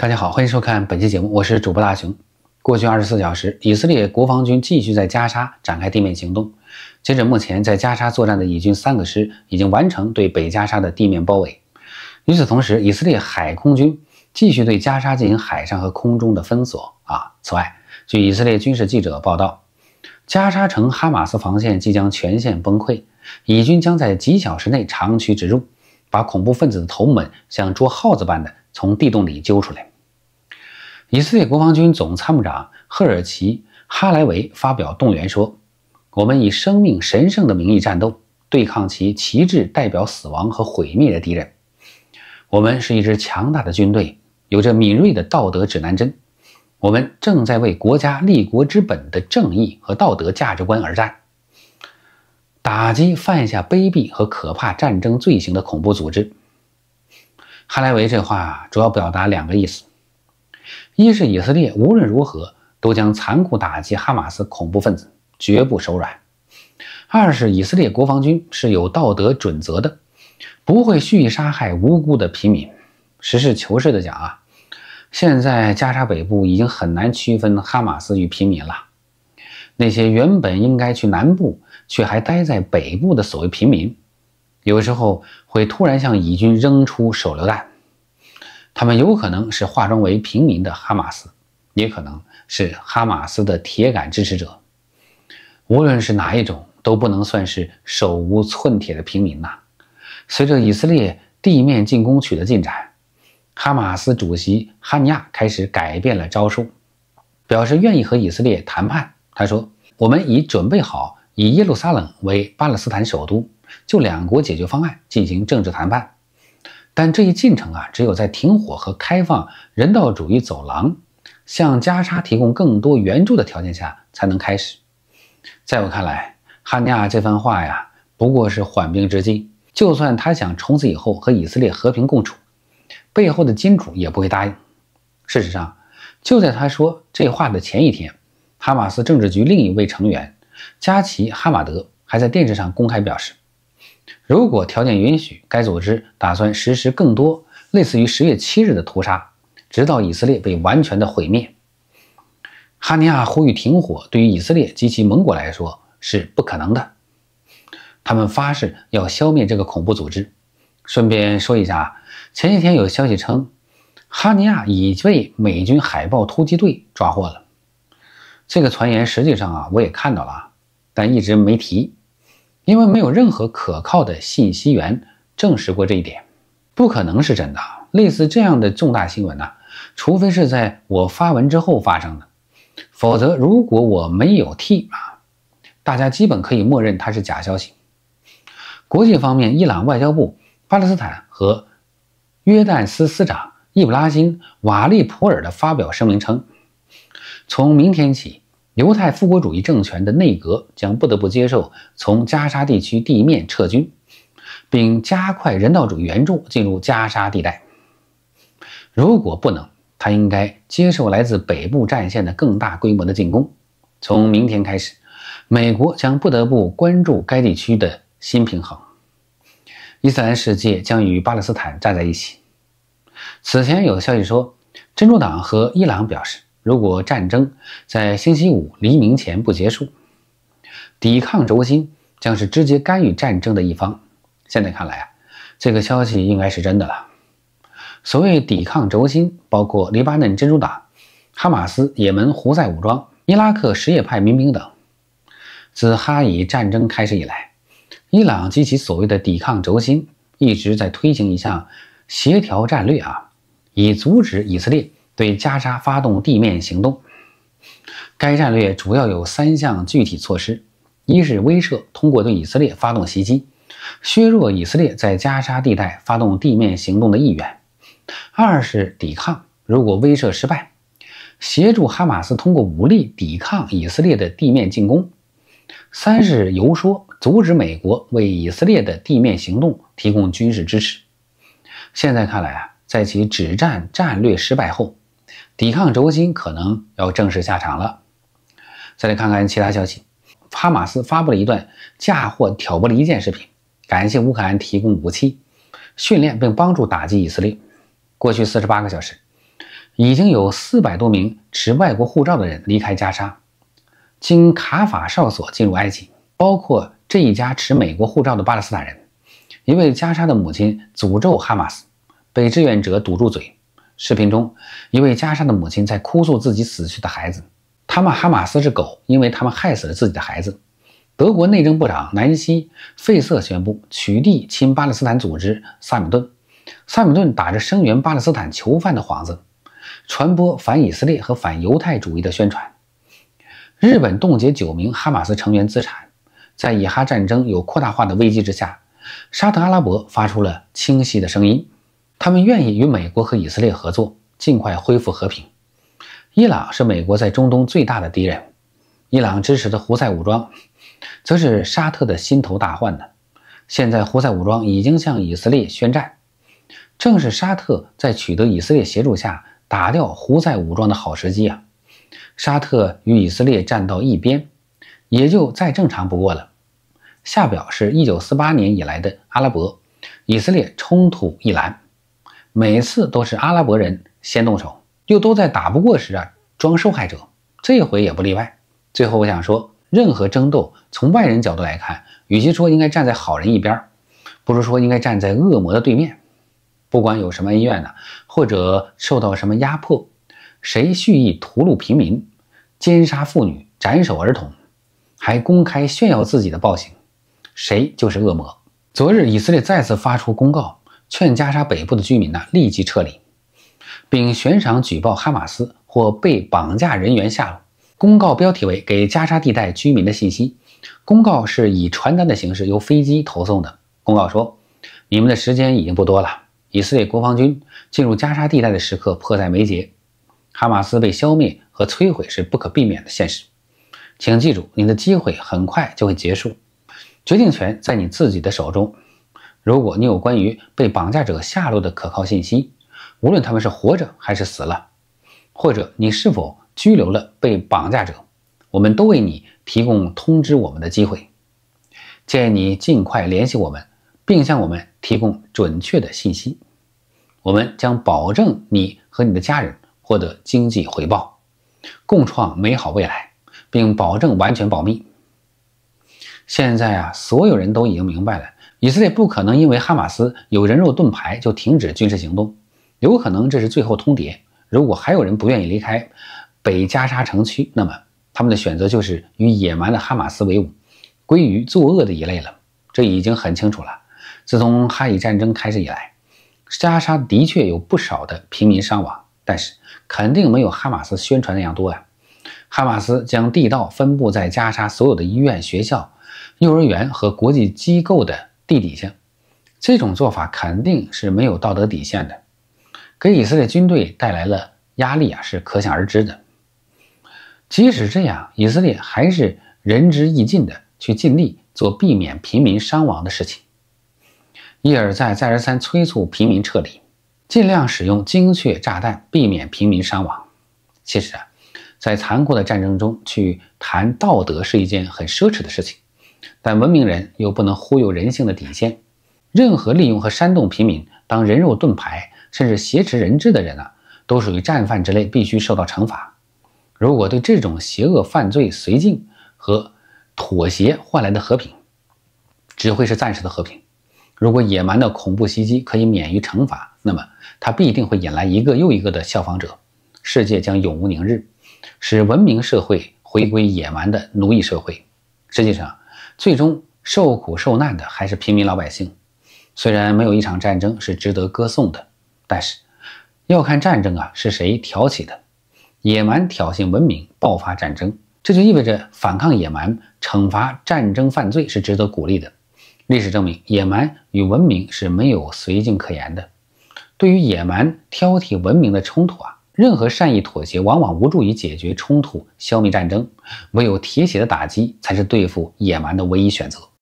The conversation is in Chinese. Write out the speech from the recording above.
大家好，欢迎收看本期节目，我是主播大熊。过去二十四小时，以色列国防军继续在加沙展开地面行动。截止目前，在加沙作战的以军三个师已经完成对北加沙的地面包围。与此同时，以色列海空军继续对加沙进行海上和空中的封锁啊。此外，据以色列军事记者报道，加沙城哈马斯防线即将全线崩溃，以军将在几小时内长驱直入，把恐怖分子的头们像捉耗子般的从地洞里揪出来。以色列国防军总参谋长赫尔奇·哈莱维发表动员说：“我们以生命神圣的名义战斗，对抗其旗帜代表死亡和毁灭的敌人。我们是一支强大的军队，有着敏锐的道德指南针。我们正在为国家立国之本的正义和道德价值观而战，打击犯下卑鄙和可怕战争罪行的恐怖组织。”哈莱维这话主要表达两个意思。一是以色列无论如何都将残酷打击哈马斯恐怖分子，绝不手软；二是以色列国防军是有道德准则的，不会蓄意杀害无辜的平民。实事求是的讲啊，现在加沙北部已经很难区分哈马斯与平民了。那些原本应该去南部却还待在北部的所谓平民，有时候会突然向以军扔出手榴弹。他们有可能是化妆为平民的哈马斯，也可能是哈马斯的铁杆支持者。无论是哪一种，都不能算是手无寸铁的平民呐。随着以色列地面进攻取得进展，哈马斯主席哈尼亚开始改变了招数，表示愿意和以色列谈判。他说：“我们已准备好以耶路撒冷为巴勒斯坦首都，就两国解决方案进行政治谈判。”但这一进程啊，只有在停火和开放人道主义走廊，向加沙提供更多援助的条件下，才能开始。在我看来，哈尼亚这番话呀，不过是缓兵之计。就算他想从此以后和以色列和平共处，背后的金主也不会答应。事实上，就在他说这话的前一天，哈马斯政治局另一位成员加齐·哈马德还在电视上公开表示。如果条件允许，该组织打算实施更多类似于十月七日的屠杀，直到以色列被完全的毁灭。哈尼亚呼吁停火，对于以色列及其盟国来说是不可能的。他们发誓要消灭这个恐怖组织。顺便说一下前几天有消息称，哈尼亚已被美军海豹突击队抓获了。这个传言实际上啊，我也看到了，但一直没提。因为没有任何可靠的信息源证实过这一点，不可能是真的。类似这样的重大新闻呢，除非是在我发文之后发生的，否则如果我没有替啊，大家基本可以默认它是假消息。国际方面，伊朗外交部、巴勒斯坦和约旦斯司长易卜拉辛·瓦利普尔的发表声明称，从明天起。犹太复国主义政权的内阁将不得不接受从加沙地区地面撤军，并加快人道主义援助进入加沙地带。如果不能，他应该接受来自北部战线的更大规模的进攻。从明天开始，美国将不得不关注该地区的新平衡。伊斯兰世界将与巴勒斯坦站在一起。此前有消息说，珍珠党和伊朗表示。如果战争在星期五黎明前不结束，抵抗轴心将是直接干预战争的一方。现在看来啊，这个消息应该是真的了。所谓抵抗轴心，包括黎巴嫩真主党、哈马斯、也门胡塞武装、伊拉克什叶派民兵等。自哈以战争开始以来，伊朗及其所谓的抵抗轴心一直在推行一项协调战略啊，以阻止以色列。对加沙发动地面行动，该战略主要有三项具体措施：一是威慑，通过对以色列发动袭击，削弱以色列在加沙地带发动地面行动的意愿；二是抵抗，如果威慑失败，协助哈马斯通过武力抵抗以色列的地面进攻；三是游说，阻止美国为以色列的地面行动提供军事支持。现在看来啊，在其止战战略失败后。抵抗轴心可能要正式下场了。再来看看其他消息：哈马斯发布了一段嫁祸挑拨离间视频，感谢乌克兰提供武器、训练并帮助打击以色列。过去48个小时，已经有400多名持外国护照的人离开加沙，经卡法哨所进入埃及，包括这一家持美国护照的巴勒斯坦人。一位加沙的母亲诅咒哈马斯，被志愿者堵住嘴。视频中，一位加沙的母亲在哭诉自己死去的孩子。他们哈马斯是狗，因为他们害死了自己的孩子。德国内政部长南希·费瑟宣布取缔亲巴勒斯坦组织萨姆顿。萨姆顿打着声援巴勒斯坦囚犯的幌子，传播反以色列和反犹太主义的宣传。日本冻结九名哈马斯成员资产。在以哈战争有扩大化的危机之下，沙特阿拉伯发出了清晰的声音。他们愿意与美国和以色列合作，尽快恢复和平。伊朗是美国在中东最大的敌人，伊朗支持的胡塞武装，则是沙特的心头大患呢。现在胡塞武装已经向以色列宣战，正是沙特在取得以色列协助下打掉胡塞武装的好时机啊！沙特与以色列站到一边，也就再正常不过了。下表是一九四八年以来的阿拉伯以色列冲突一栏。每次都是阿拉伯人先动手，又都在打不过时啊装受害者，这回也不例外。最后我想说，任何争斗从外人角度来看，与其说应该站在好人一边，不如说应该站在恶魔的对面。不管有什么恩怨呢，或者受到什么压迫，谁蓄意屠戮平民、奸杀妇女、斩首儿童，还公开炫耀自己的暴行，谁就是恶魔。昨日以色列再次发出公告。劝加沙北部的居民呢立即撤离，并悬赏举报哈马斯或被绑架人员下落。公告标题为“给加沙地带居民的信息”。公告是以传单的形式由飞机投送的。公告说：“你们的时间已经不多了，以色列国防军进入加沙地带的时刻迫在眉睫，哈马斯被消灭和摧毁是不可避免的现实。请记住，您的机会很快就会结束，决定权在你自己的手中。”如果你有关于被绑架者下落的可靠信息，无论他们是活着还是死了，或者你是否拘留了被绑架者，我们都为你提供通知我们的机会。建议你尽快联系我们，并向我们提供准确的信息。我们将保证你和你的家人获得经济回报，共创美好未来，并保证完全保密。现在啊，所有人都已经明白了。以色列不可能因为哈马斯有人肉盾牌就停止军事行动，有可能这是最后通牒。如果还有人不愿意离开北加沙城区，那么他们的选择就是与野蛮的哈马斯为伍，归于作恶的一类了。这已经很清楚了。自从哈以战争开始以来，加沙的确有不少的平民伤亡，但是肯定没有哈马斯宣传那样多呀。哈马斯将地道分布在加沙所有的医院、学校、幼儿园和国际机构的。地底下，这种做法肯定是没有道德底线的，给以色列军队带来了压力啊，是可想而知的。即使这样，以色列还是仁至义尽的去尽力做避免平民伤亡的事情，一而再再而三催促平民撤离，尽量使用精确炸弹避免平民伤亡。其实啊，在残酷的战争中去谈道德是一件很奢侈的事情。但文明人又不能忽悠人性的底线，任何利用和煽动平民当人肉盾牌，甚至挟持人质的人呢，都属于战犯之类，必须受到惩罚。如果对这种邪恶犯罪绥靖和妥协换来的和平，只会是暂时的和平。如果野蛮的恐怖袭击可以免于惩罚，那么它必定会引来一个又一个的效仿者，世界将永无宁日，使文明社会回归野蛮的奴役社会。实际上。最终受苦受难的还是平民老百姓。虽然没有一场战争是值得歌颂的，但是要看战争啊是谁挑起的。野蛮挑衅文明，爆发战争，这就意味着反抗野蛮、惩罚战争犯罪是值得鼓励的。历史证明，野蛮与文明是没有绥靖可言的。对于野蛮挑剔文明的冲突啊！任何善意妥协往往无助于解决冲突、消灭战争，唯有铁血的打击才是对付野蛮的唯一选择。